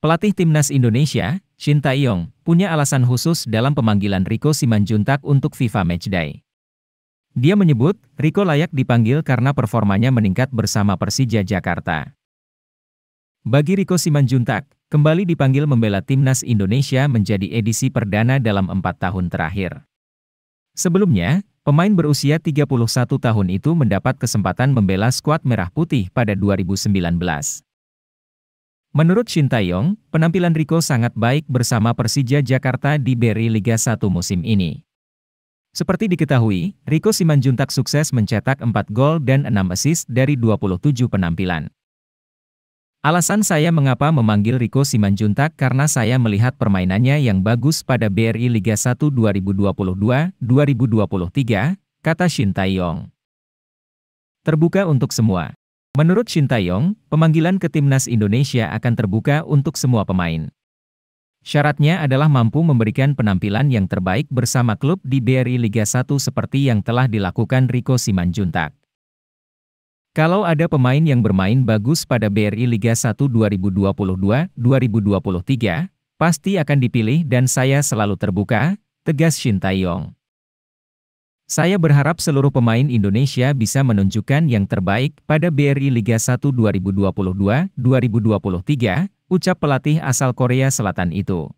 Pelatih timnas Indonesia, Shin Taeyong, punya alasan khusus dalam pemanggilan Rico Simanjuntak untuk FIFA Matchday. Dia menyebut, Rico layak dipanggil karena performanya meningkat bersama Persija Jakarta. Bagi Rico Simanjuntak, kembali dipanggil membela timnas Indonesia menjadi edisi perdana dalam empat tahun terakhir. Sebelumnya, pemain berusia 31 tahun itu mendapat kesempatan membela skuad Merah Putih pada 2019. Menurut Shin Taeyong, penampilan Rico sangat baik bersama Persija Jakarta di Beri Liga 1 musim ini. Seperti diketahui, Rico Simanjuntak sukses mencetak 4 gol dan 6 assist dari 27 penampilan. Alasan saya mengapa memanggil Rico Simanjuntak karena saya melihat permainannya yang bagus pada BRI Liga 1 2022-2023, kata Shin Taeyong. Terbuka untuk semua. Menurut Shin Taeyong, pemanggilan ke timnas Indonesia akan terbuka untuk semua pemain. Syaratnya adalah mampu memberikan penampilan yang terbaik bersama klub di BRI Liga 1 seperti yang telah dilakukan Rico Simanjuntak. Kalau ada pemain yang bermain bagus pada BRI Liga 1 2022-2023, pasti akan dipilih dan saya selalu terbuka, tegas Shin Taeyong. Saya berharap seluruh pemain Indonesia bisa menunjukkan yang terbaik pada BRI Liga 1 2022-2023, ucap pelatih asal Korea Selatan itu.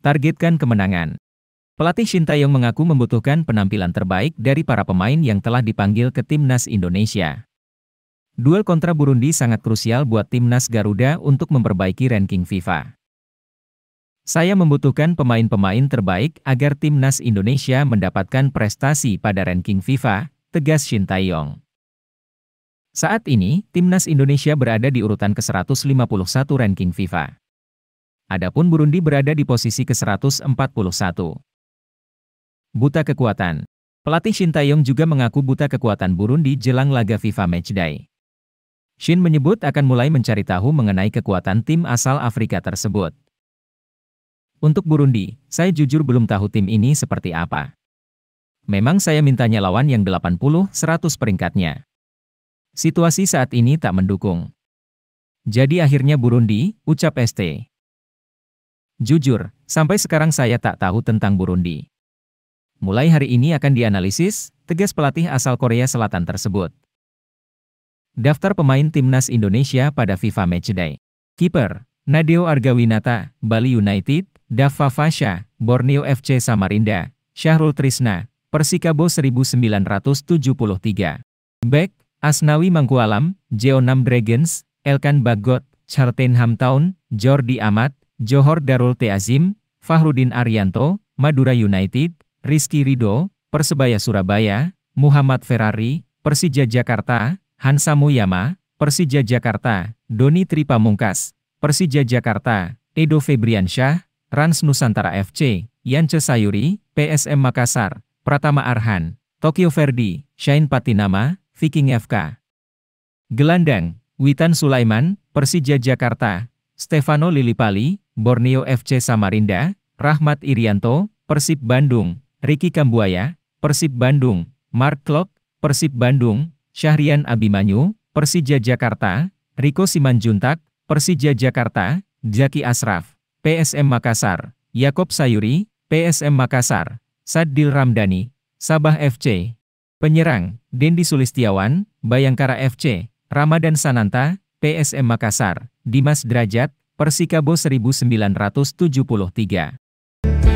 Targetkan kemenangan. Pelatih Shin Taeyong mengaku membutuhkan penampilan terbaik dari para pemain yang telah dipanggil ke timnas Indonesia. Duel kontra Burundi sangat krusial buat timnas Garuda untuk memperbaiki ranking FIFA. Saya membutuhkan pemain-pemain terbaik agar timnas Indonesia mendapatkan prestasi pada ranking FIFA, tegas Shin Taeyong. Saat ini, timnas Indonesia berada di urutan ke-151 ranking FIFA. Adapun Burundi berada di posisi ke-141. Buta kekuatan. Pelatih Shin Taeyong juga mengaku buta kekuatan Burundi jelang laga FIFA Matchday. Shin menyebut akan mulai mencari tahu mengenai kekuatan tim asal Afrika tersebut. Untuk Burundi, saya jujur belum tahu tim ini seperti apa. Memang saya mintanya lawan yang 80-100 peringkatnya. Situasi saat ini tak mendukung. Jadi akhirnya Burundi, ucap ST. Jujur, sampai sekarang saya tak tahu tentang Burundi. Mulai hari ini akan dianalisis, tegas pelatih asal Korea Selatan tersebut. Daftar pemain Timnas Indonesia pada FIFA Matchday. Kiper, Nadeo Argawinata, Bali United, Dava Fasha, Borneo FC Samarinda, Syahrul Trisna, Persikabo 1973. Beck, Asnawi Mangkualam, Jeonam Dragons, Elkan Bagot, Chartenham Town, Jordi Amat, Johor Darul Teazim, Fahrudin Arianto, Madura United, Rizky Rido, Persebaya Surabaya, Muhammad Ferrari, Persija Jakarta, Hansa Muyama, Persija Jakarta, Doni Tripamungkas, Persija Jakarta, Edo Febriansyah, Rans Nusantara FC, Yance Sayuri, PSM Makassar, Pratama Arhan, Tokyo Verdi, Shine Patinama, Viking FK. Gelandang, Witan Sulaiman, Persija Jakarta, Stefano Lilipali, Borneo FC Samarinda, Rahmat Irianto, Persib Bandung, Riki Kambuaya, Persib Bandung, Mark Klok, Persib Bandung, Syahrian Abimanyu, Persija Jakarta, Riko Simanjuntak, Persija Jakarta, Jaki Asraf. PSM Makassar, Yakob Sayuri, PSM Makassar, Sadil Ramdhani, Sabah FC. Penyerang, Dendi Sulistiawan, Bayangkara FC, Ramadan Sananta, PSM Makassar, Dimas Derajat, Persikabo 1973.